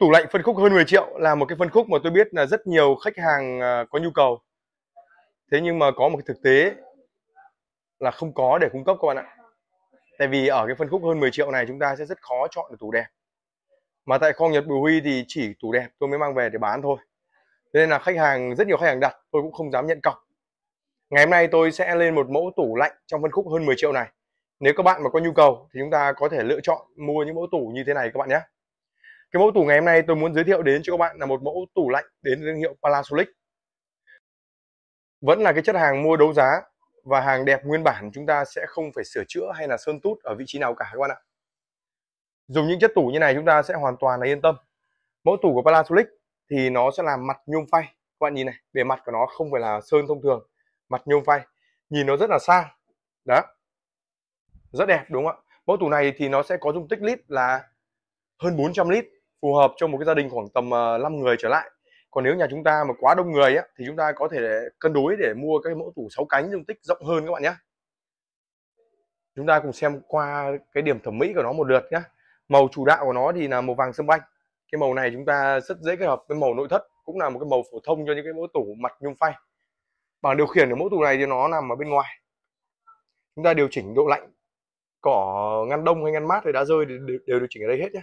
tủ lạnh phân khúc hơn 10 triệu là một cái phân khúc mà tôi biết là rất nhiều khách hàng à, có nhu cầu thế nhưng mà có một cái thực tế là không có để cung cấp các bạn ạ tại vì ở cái phân khúc hơn 10 triệu này chúng ta sẽ rất khó chọn được tủ đẹp mà tại kho nhật bùi huy thì chỉ tủ đẹp tôi mới mang về để bán thôi thế nên là khách hàng rất nhiều khách hàng đặt tôi cũng không dám nhận cọc ngày hôm nay tôi sẽ lên một mẫu tủ lạnh trong phân khúc hơn 10 triệu này nếu các bạn mà có nhu cầu thì chúng ta có thể lựa chọn mua những mẫu tủ như thế này các bạn nhé cái mẫu tủ ngày hôm nay tôi muốn giới thiệu đến cho các bạn là một mẫu tủ lạnh đến thương hiệu Panasonic. Vẫn là cái chất hàng mua đấu giá và hàng đẹp nguyên bản chúng ta sẽ không phải sửa chữa hay là sơn tút ở vị trí nào cả các bạn ạ. Dùng những chất tủ như này chúng ta sẽ hoàn toàn là yên tâm. Mẫu tủ của Panasonic thì nó sẽ làm mặt nhôm phay. Các bạn nhìn này, bề mặt của nó không phải là sơn thông thường, mặt nhôm phay. Nhìn nó rất là sang. Đó. Rất đẹp đúng không ạ? Mẫu tủ này thì nó sẽ có dung tích lít là hơn 400 lít phù hợp cho một cái gia đình khoảng tầm 5 à, người trở lại còn nếu nhà chúng ta mà quá đông người á, thì chúng ta có thể cân đối để mua cái mẫu tủ 6 cánh dung tích rộng hơn các bạn nhé chúng ta cùng xem qua cái điểm thẩm mỹ của nó một lượt nhé màu chủ đạo của nó thì là màu vàng sâm banh cái màu này chúng ta rất dễ kết hợp với màu nội thất cũng là một cái màu phổ thông cho những cái mẫu tủ mặt nhung phay bảng điều khiển của mẫu tủ này thì nó nằm ở bên ngoài chúng ta điều chỉnh độ lạnh cỏ ngăn đông hay ngăn mát thì đã rơi đều, đều điều chỉnh ở đây hết nhé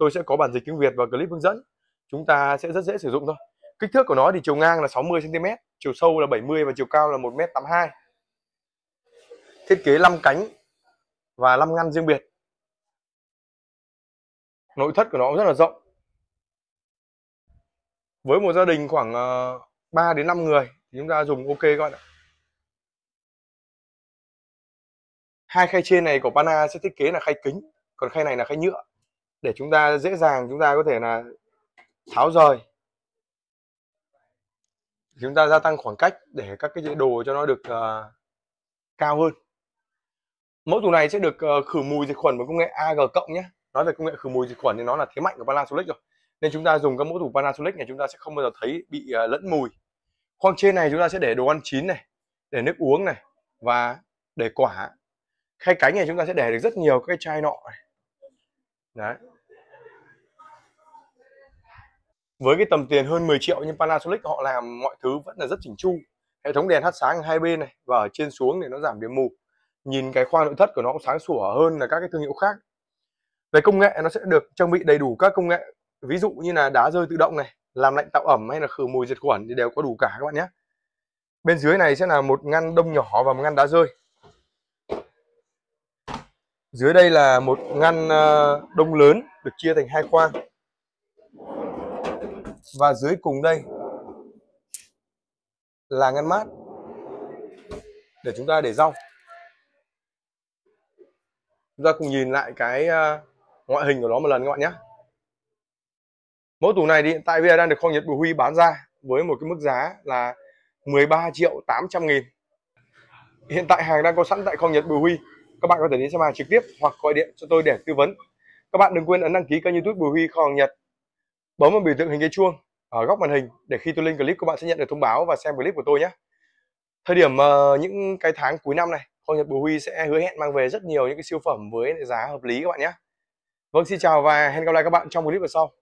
tôi sẽ có bản dịch tiếng Việt và clip hướng dẫn chúng ta sẽ rất dễ sử dụng thôi kích thước của nó thì chiều ngang là 60 cm chiều sâu là 70 và chiều cao là 1m82 thiết kế 5 cánh và 5 ngăn riêng biệt nội thất của nó cũng rất là rộng với một gia đình khoảng 3 ờ, đến 5 người thì chúng ta dùng ok các bạn ạ hai khay trên này của Pana sẽ thiết kế là khay kính còn khay này là khay nhựa để chúng ta dễ dàng chúng ta có thể là tháo rời chúng ta gia tăng khoảng cách để các cái đồ cho nó được uh, cao hơn mẫu tủ này sẽ được uh, khử mùi diệt khuẩn với công nghệ AG cộng nhé nói về công nghệ khử mùi diệt khuẩn thì nó là thế mạnh của Panasonic rồi nên chúng ta dùng các mẫu tủ Panasonic này chúng ta sẽ không bao giờ thấy bị uh, lẫn mùi khoang trên này chúng ta sẽ để đồ ăn chín này để nước uống này và để quả khay cánh này chúng ta sẽ để được rất nhiều cái chai nọ này. đấy với cái tầm tiền hơn 10 triệu nhưng Panasonic họ làm mọi thứ vẫn là rất chỉnh chu hệ thống đèn hắt sáng hai bên này và ở trên xuống thì nó giảm điểm mù nhìn cái khoang nội thất của nó cũng sáng sủa hơn là các cái thương hiệu khác về công nghệ nó sẽ được trang bị đầy đủ các công nghệ ví dụ như là đá rơi tự động này làm lạnh tạo ẩm hay là khử mùi diệt khuẩn thì đều có đủ cả các bạn nhé bên dưới này sẽ là một ngăn đông nhỏ và một ngăn đá rơi dưới đây là một ngăn ờ, đông lớn được chia thành hai khoang và dưới cùng đây là ngăn mát để chúng ta để rau chúng ta cùng nhìn lại cái à, ngoại hình của nó một lần các bạn nhé mẫu tủ này thì hiện tại bây giờ đang được kho nhiệt bùi huy bán ra với một cái mức giá là 13 triệu 800 nghìn hiện tại hàng đang có sẵn tại kho nhiệt bùi huy các bạn có thể đến xem hàng trực tiếp hoặc gọi điện cho tôi để tư vấn các bạn đừng quên ấn đăng ký kênh youtube bùi huy kho hàng nhật bấm vào biểu tượng hình cái chuông ở góc màn hình để khi tôi lên clip các bạn sẽ nhận được thông báo và xem clip của tôi nhé thời điểm uh, những cái tháng cuối năm này con nhật bùi huy sẽ hứa hẹn mang về rất nhiều những cái siêu phẩm với giá hợp lý các bạn nhé vâng xin chào và hẹn gặp lại các bạn trong clip lần sau